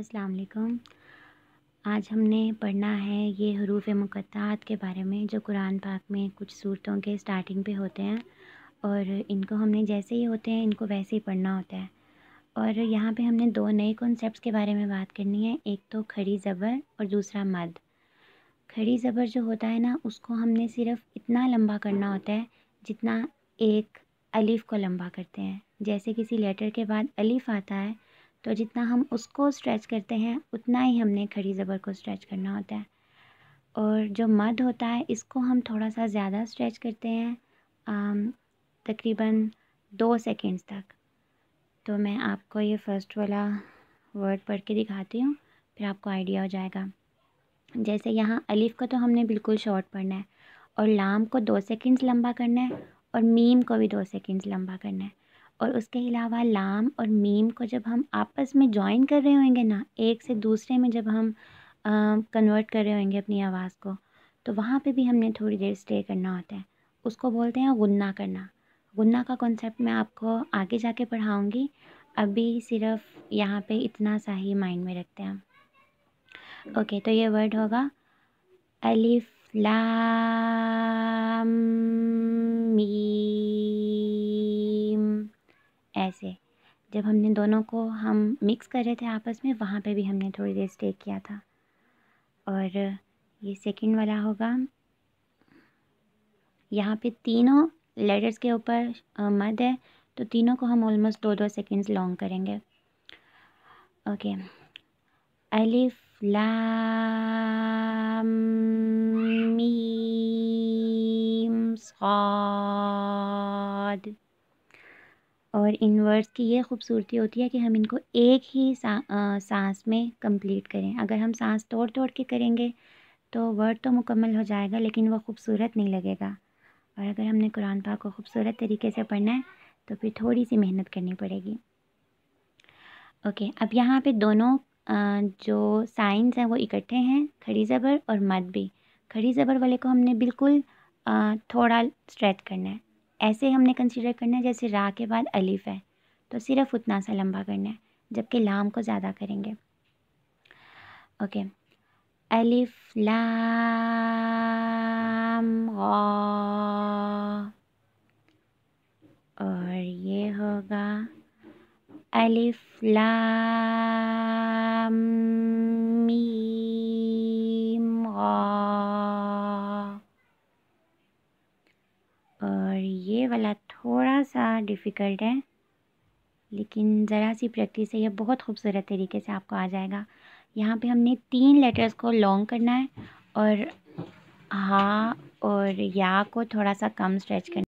अस्सलाम वालेकुम आज हमने पढ़ना है ये हरूफ मुक़त्त के बारे में जो कुरान पाक में कुछ सूरतों के स्टार्टिंग पे होते हैं और इनको हमने जैसे ही होते हैं इनको वैसे ही पढ़ना होता है और यहाँ पे हमने दो नए कॉन्सेप्ट्स के बारे में बात करनी है एक तो खड़ी ज़बर और दूसरा मद खड़ी ज़बर जो होता है ना उसको हमने सिर्फ इतना लम्बा करना होता है जितना एक अलिफ़ को लम्बा करते हैं जैसे किसी लेटर के बाद अलिफ़ आता है तो जितना हम उसको स्ट्रेच करते हैं उतना ही हमने खड़ी ज़बर को स्ट्रेच करना होता है और जो मद होता है इसको हम थोड़ा सा ज़्यादा स्ट्रेच करते हैं तकरीबन दो सेकेंड्स तक तो मैं आपको ये फ़र्स्ट वाला वर्ड पढ़ के दिखाती हूँ फिर आपको आइडिया हो जाएगा जैसे यहाँ अलिफ़ को तो हमने बिल्कुल शॉर्ट पढ़ना है और लाम को दो सेकेंड्स लंबा करना है और मीम को भी दो सेकेंड्स लंबा करना है और उसके अलावा लाम और मीम को जब हम आपस में जॉइन कर रहे होंगे ना एक से दूसरे में जब हम कन्वर्ट कर रहे होंगे अपनी आवाज़ को तो वहाँ पे भी हमने थोड़ी देर स्टे करना होता है उसको बोलते हैं गुन्ना करना गुन्ना का कॉन्सेप्ट मैं आपको आगे जाके पढ़ाऊँगी अभी सिर्फ यहाँ पे इतना सा ही माइंड में रखते हैं ओके हम्म। तो ये वर्ड होगा अलिफ लाम ऐसे जब हमने दोनों को हम मिक्स कर रहे थे आपस में वहाँ पे भी हमने थोड़ी देर स्टे किया था और ये सेकंड वाला होगा यहाँ पे तीनों लेटर्स के ऊपर मद है तो तीनों को हम ऑलमोस्ट दो दो सेकंड्स लॉन्ग करेंगे ओके अलिफ लाम मीम और इन वर्ड्स की ये खूबसूरती होती है कि हम इनको एक ही सा, आ, सांस में कंप्लीट करें अगर हम सांस तोड़ तोड़ के करेंगे तो वर्ड तो मुकम्मल हो जाएगा लेकिन वो खूबसूरत नहीं लगेगा और अगर हमने कुरान पाक को खूबसूरत तरीके से पढ़ना है तो फिर थोड़ी सी मेहनत करनी पड़ेगी ओके अब यहाँ पे दोनों जो साइंस हैं वो इकट्ठे हैं खड़ी ज़बर और मद भी खड़ी ज़बर वाले को हमने बिल्कुल थोड़ा स्ट्रेच करना है ऐसे हमने कंसिडर करना है जैसे रा के बाद अलिफ़ है तो सिर्फ उतना सा लंबा करना है जबकि लाम को ज़्यादा करेंगे ओके अलिफ लाम और ये होगा अलिफ लाम और ये वाला थोड़ा सा डिफ़िकल्ट है लेकिन ज़रा सी प्रैक्टिस है ये बहुत खूबसूरत तरीके से आपको आ जाएगा यहाँ पे हमने तीन लेटर्स को लॉन्ग करना है और हाँ और या को थोड़ा सा कम स्ट्रेच करना